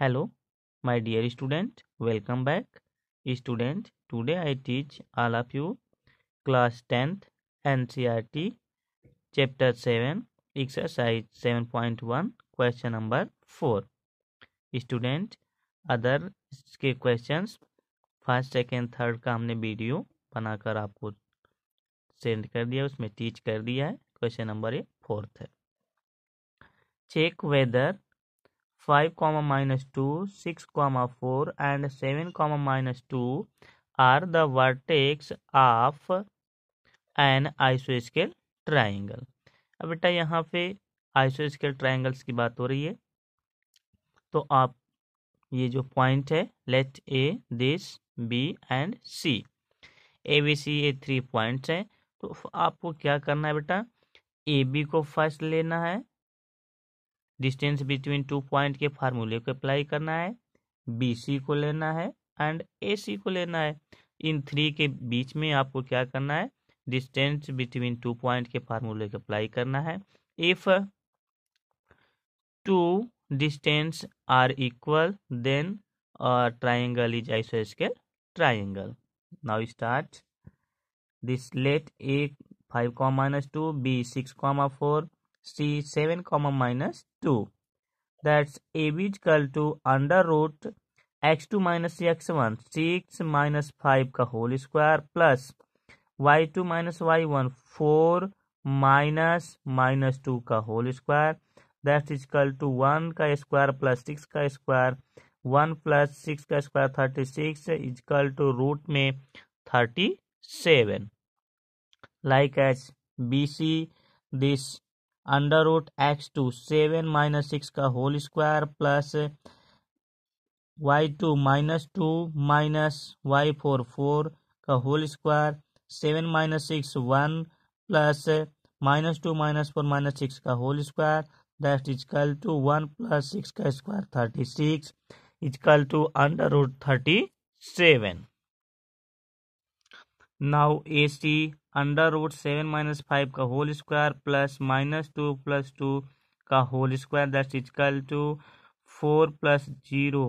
Hello, my dear student, welcome back. Student, today I teach all of you class 10th NCRT chapter 7 exercise 7.1 question number 4. Student, other के questions first second third का हमने video बनाकर आपको send कर दिया उसमें teach कर दिया है क्वेश्चन नंबर ये फोर्थ है check whether five comma minus two six comma four and seven comma minus two are the vertex of an स्केल ट्राइंगल अब बेटा यहाँ पे आइसोस्केल ट्राइंगल्स की बात हो रही है तो आप ये जो पॉइंट है let A this B and C A B C ये थ्री पॉइंट्स हैं तो आपको क्या करना है बेटा ए बी को फर्स्ट लेना है डिस्टेंस बिटवीन टू पॉइंट के फार्मूले को अप्लाई करना है बी सी को लेना है एंड ए सी को लेना है इन थ्री के बीच में आपको क्या करना है डिस्टेंस बिटवीन टू पॉइंट के फार्मूले को अप्लाई करना है if two distance are equal then triangle is आई स्केल triangle now start this let A five comma minus two B six comma four c 7 comma minus 2 that's ab equal to under root x2 minus x one six minus five का whole square plus y two minus y one four minus minus two का whole square that is equal to one का square plus six का square one plus six का square thirty six is equal to root में thirty seven like H B C this under root x two seven minus six का whole square plus y two minus two minus Y four four का whole square seven minus six one plus minus two minus four minus six का whole square that is equal to one plus six का square thirty six is equal to under root thirty seven now A C under root seven minus five का whole square plus minus two plus two का whole square that is equal to four plus zero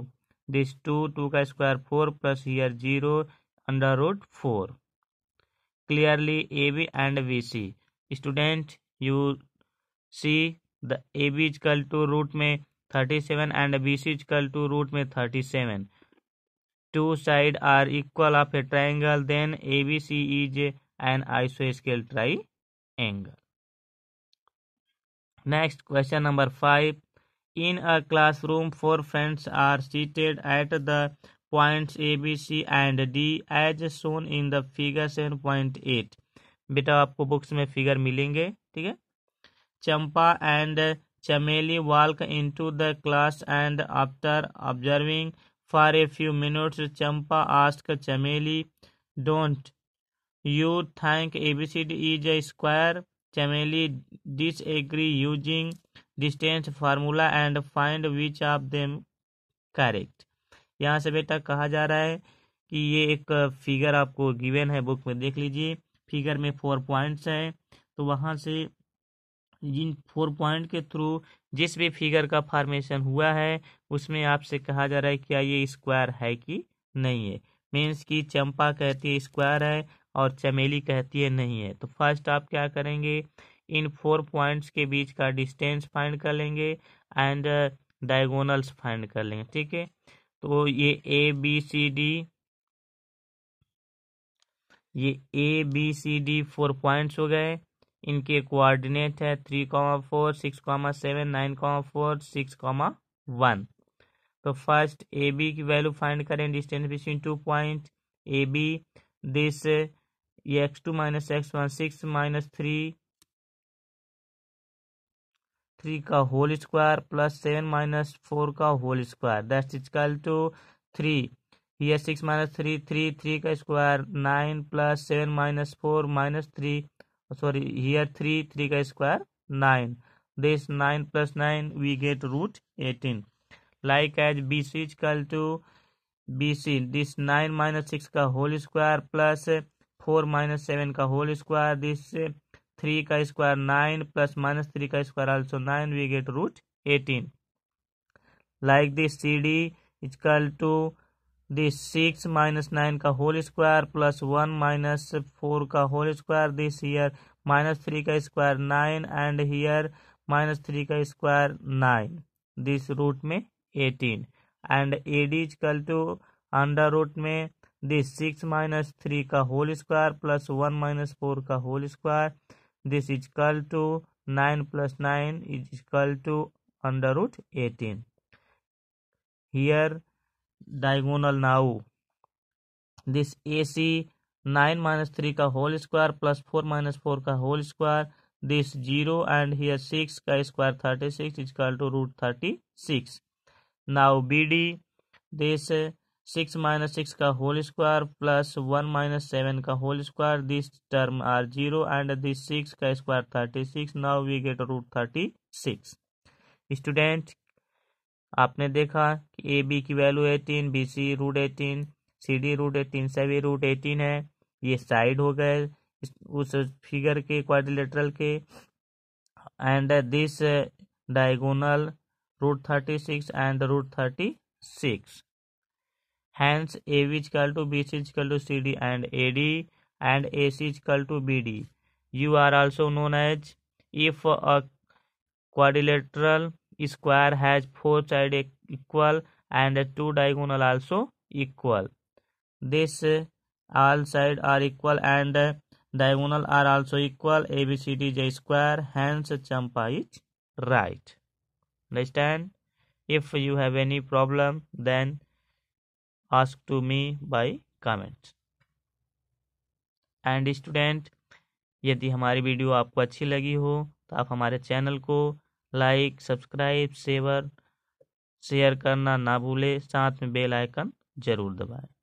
this two two का square four plus here zero under root four clearly A B and B C student you see the A B is equal to root में thirty seven and B C is equal to root में thirty seven two side are equal of a triangle then A B C is an आईसो स्केल triangle next question number five in a room four friends are seated at the point A B C and D as shown in the figure seven point eight बेटा आपको books में figure मिलेंगे ठीक है Champa and Chameli walk to the class and after observing For a few minutes, Champa asked Chameli, Don't you think ABCD is a square? Chameli disagreed using distance formula and find which of them correct. यहाँ से बेटा कहा जा रहा है कि ये एक फिगर आपको गिवन है बुक में देख लीजिए फिगर में फोर पॉइंट्स हैं तो वहाँ से जिन फोर पॉइंट के थ्रू जिस भी फिगर का फॉर्मेशन हुआ है उसमें आपसे कहा जा रहा है क्या ये स्क्वायर है कि नहीं है मीन्स कि चंपा कहती है स्क्वायर है और चमेली कहती है नहीं है तो फर्स्ट आप क्या करेंगे इन फोर पॉइंट्स के बीच का डिस्टेंस फाइंड कर लेंगे एंड डायगोनल्स फाइंड कर लेंगे ठीक है तो ये ए बी सी डी ये A B C D four points हो गए इनके कोऑर्डिनेट है three comma four six comma seven nine comma four six comma one तो फर्स्ट ए बी की वैल्यू फाइंड करें distance between two point A B this x two minus x one six minus three three का whole square plus seven minus four का whole square that is equal to three six minus three three three का square nine plus seven minus four minus three sorry here 3 3 का square 9 this 9 plus 9 we get root 18 like as bc is equal to bc this 9 minus 6 का whole square plus 4 minus 7 का whole square this 3 का square 9 plus minus 3 का square also 9 we get root 18 like this cd is equal to this six minus nine का whole square plus one minus four का whole square this here minus three का square nine and here minus three का square nine this root में eighteen and AD is equal to under root में this six minus three का whole square plus one minus four का whole square this equal to nine plus nine is equal to under root eighteen here now this A C nine minus three का whole square plus four minus four का whole square this zero and here six का square thirty six is equal to root thirty six now B D this six minus six का whole square plus one minus seven का whole square this term are zero and this six का square thirty six now we get root thirty six student आपने देखा कि A B की value eighteen B C root eighteen C D root eighteen से भी root eighteen है ये side हो गए उस फिगर के क्वारिलेटरल के and this diagonal root thirty six and root thirty six hence A B is equal to B C is equal to C D and A D and A C is equal to B D you are also known as if a quadrilateral square has four side equal and two diagonal also equal this all side are equal and diagonal are also equal abcd is a square hence champa is right understand if you have any problem then ask to me by comment and student यदि हमारी video आपको अच्छी लगी हो तो आप हमारे channel को लाइक सब्सक्राइब शेवर शेयर करना ना भूलें साथ में बेल आइकन ज़रूर दबाएं